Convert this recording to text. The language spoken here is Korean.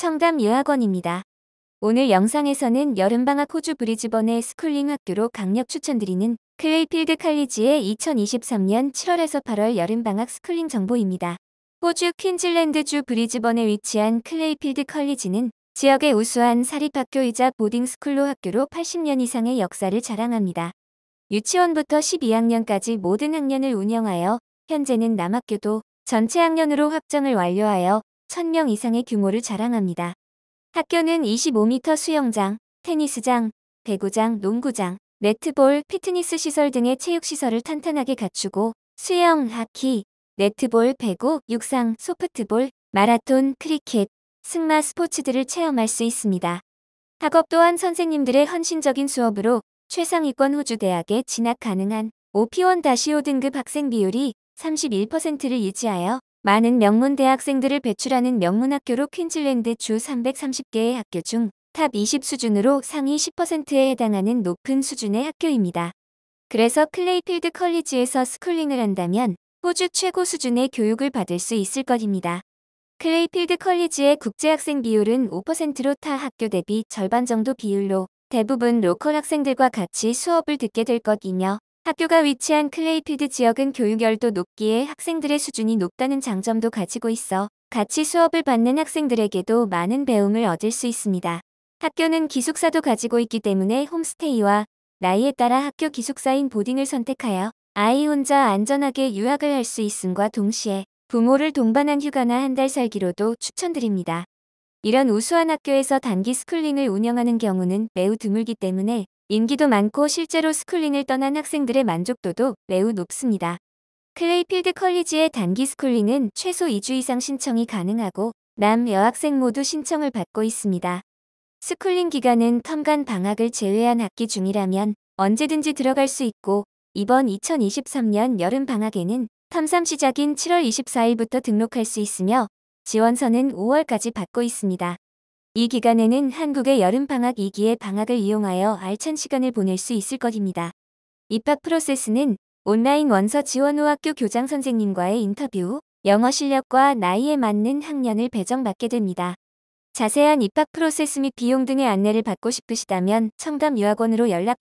청담 유학원입니다. 오늘 영상에서는 여름방학 호주 브리즈번의 스쿨링 학교로 강력 추천드리는 클레이필드 칼리지의 2023년 7월에서 8월 여름방학 스쿨링 정보입니다. 호주 퀸즐랜드주 브리즈번에 위치한 클레이필드 컬리지는 지역의 우수한 사립학교이자 보딩스쿨로 학교로 80년 이상의 역사를 자랑합니다. 유치원부터 12학년까지 모든 학년을 운영하여 현재는 남학교도 전체 학년으로 확정을 완료하여 1000명 이상의 규모를 자랑합니다. 학교는 25m 수영장, 테니스장, 배구장, 농구장, 네트볼, 피트니스 시설 등의 체육시설을 탄탄하게 갖추고 수영, 하키, 네트볼, 배구, 육상, 소프트볼, 마라톤, 크리켓, 승마 스포츠들을 체험할 수 있습니다. 학업 또한 선생님들의 헌신적인 수업으로 최상위권 호주 대학에 진학 가능한 오 p 1 다시 5등급 학생 비율이 31%를 유지하여 많은 명문 대학생들을 배출하는 명문학교로 퀸즐랜드 주 330개의 학교 중 탑 20 수준으로 상위 10%에 해당하는 높은 수준의 학교입니다. 그래서 클레이필드 컬리지에서 스쿨링을 한다면 호주 최고 수준의 교육을 받을 수 있을 것입니다. 클레이필드 컬리지의 국제학생 비율은 5%로 타 학교 대비 절반 정도 비율로 대부분 로컬 학생들과 같이 수업을 듣게 될 것이며 학교가 위치한 클레이필드 지역은 교육열도 높기에 학생들의 수준이 높다는 장점도 가지고 있어 같이 수업을 받는 학생들에게도 많은 배움을 얻을 수 있습니다. 학교는 기숙사도 가지고 있기 때문에 홈스테이와 나이에 따라 학교 기숙사인 보딩을 선택하여 아이 혼자 안전하게 유학을 할 수 있음과 동시에 부모를 동반한 휴가나 한 달 살기로도 추천드립니다. 이런 우수한 학교에서 단기 스쿨링을 운영하는 경우는 매우 드물기 때문에 인기도 많고 실제로 스쿨링을 떠난 학생들의 만족도도 매우 높습니다. 클레이필드 컬리지의 단기 스쿨링은 최소 2주 이상 신청이 가능하고 남, 여학생 모두 신청을 받고 있습니다. 스쿨링 기간은 텀간 방학을 제외한 학기 중이라면 언제든지 들어갈 수 있고 이번 2023년 여름 방학에는 텀3 시작인 7월 24일부터 등록할 수 있으며 지원서는 5월까지 받고 있습니다. 이 기간에는 한국의 여름방학 2기의 방학을 이용하여 알찬 시간을 보낼 수 있을 것입니다. 입학 프로세스는 온라인 원서 지원 후 학교 교장 선생님과의 인터뷰, 영어 실력과 나이에 맞는 학년을 배정받게 됩니다. 자세한 입학 프로세스 및 비용 등의 안내를 받고 싶으시다면 청담 유학원으로 연락